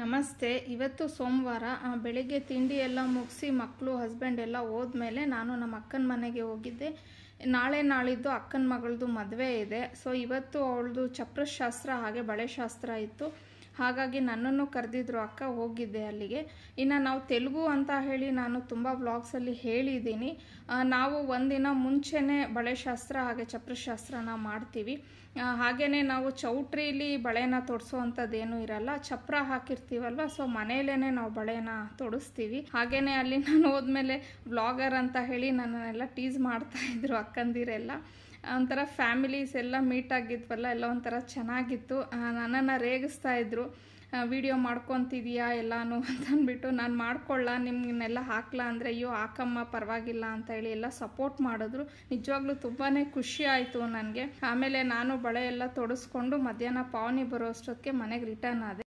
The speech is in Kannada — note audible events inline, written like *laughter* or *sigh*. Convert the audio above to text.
ನಮಸ್ತೆ ಇವತ್ತು ಸೋಮವಾರ ಬೆಳಿಗ್ಗೆ ತಿಂಡಿ ಎಲ್ಲ ಮುಗಿಸಿ ಮಕ್ಕಳು ಹಸ್ಬೆಂಡ್ ಎಲ್ಲ ಹೋದ್ಮೇಲೆ ನಾನು ನಮ್ಮ ಅಕ್ಕನ ಮನೆಗೆ ಹೋಗಿದ್ದೆ ನಾಳೆ ನಾಳಿದ್ದು ಅಕ್ಕನ ಮಗಳದು ಮದುವೆ ಇದೆ ಸೊ ಇವತ್ತು ಅವಳದು ಚಪ್ರಶಾಸ್ತ್ರ ಹಾಗೆ ಬಳೆಶಾಸ್ತ್ರ ಇತ್ತು ಹಾಗಾಗಿ ನನ್ನನ್ನು ಕರೆದಿದ್ರು ಅಕ್ಕ ಹೋಗಿದ್ದೆ ಅಲ್ಲಿಗೆ ಇನ್ನು ನಾವು ತೆಲುಗು ಅಂತ ಹೇಳಿ ನಾನು ತುಂಬ ವ್ಲಾಗ್ಸಲ್ಲಿ ಹೇಳಿದ್ದೀನಿ ನಾವು ಒಂದಿನ ಮುಂಚೆನೇ ಬಳೆಶಾಸ್ತ್ರ ಹಾಗೆ ಚಪ್ರಶಾಸ್ತ್ರನ ಮಾಡ್ತೀವಿ ಹಾಗೆಯೇ ನಾವು ಚೌಟ್ರಿಲಿ ಬಳೆನ ಅಂಥದ್ದೇನೂ ಇರಲ್ಲ ಚಪ್ರ ಹಾಕಿರ್ತೀವಲ್ವ ಸೊ ಮನೆಯಲ್ಲೇ ನಾವು ಬಳೆನ ತೊಡಸ್ತೀವಿ ಹಾಗೆಯೇ ಅಲ್ಲಿ ನಾನು ಹೋದ್ಮೇಲೆ ವ್ಲಾಗರ್ ಅಂತ ಹೇಳಿ ನನ್ನನ್ನೆಲ್ಲ ಟೀಸ್ ಮಾಡ್ತಾಯಿದ್ರು ಅಕ್ಕಂದಿರೆಲ್ಲ ಒಂಥರ ಫ್ಯಾಮಿಲೀಸ್ ಎಲ್ಲ ಮೀಟ್ ಆಗಿದ್ವಲ್ಲ ಎಲ್ಲ ಒಂಥರ ಚೆನ್ನಾಗಿತ್ತು ನನ್ನನ್ನು ರೇಗಿಸ್ತಾ ಇದ್ದರು ವಿಡಿಯೋ ಮಾಡ್ಕೊತಿದೀಯಾ ಎಲ್ಲಾನು *laughs* ಅಂತ ಅಂದ್ಬಿಟ್ಟು ನಾನು ಮಾಡ್ಕೊಳ್ಳ ನಿಮ್ಮನ್ನೆಲ್ಲ ಹಾಕ್ಲಾ ಅಂದರೆ ಅಯ್ಯೋ ಹಾಕಮ್ಮ ಪರವಾಗಿಲ್ಲ ಅಂತ ಹೇಳಿ ಎಲ್ಲ ಸಪೋರ್ಟ್ ಮಾಡಿದ್ರು ನಿಜವಾಗ್ಲೂ ತುಂಬಾ ಖುಷಿ ಆಯಿತು ನನಗೆ ಆಮೇಲೆ ನಾನು ಬಳೆ ಎಲ್ಲ ತೊಡಸ್ಕೊಂಡು ಮಧ್ಯಾಹ್ನ ಪಾವನಿ ಬರೋ ಅಷ್ಟೊತ್ತಿಗೆ ಮನೆಗೆ ರಿಟರ್ನ್ ಆದೆ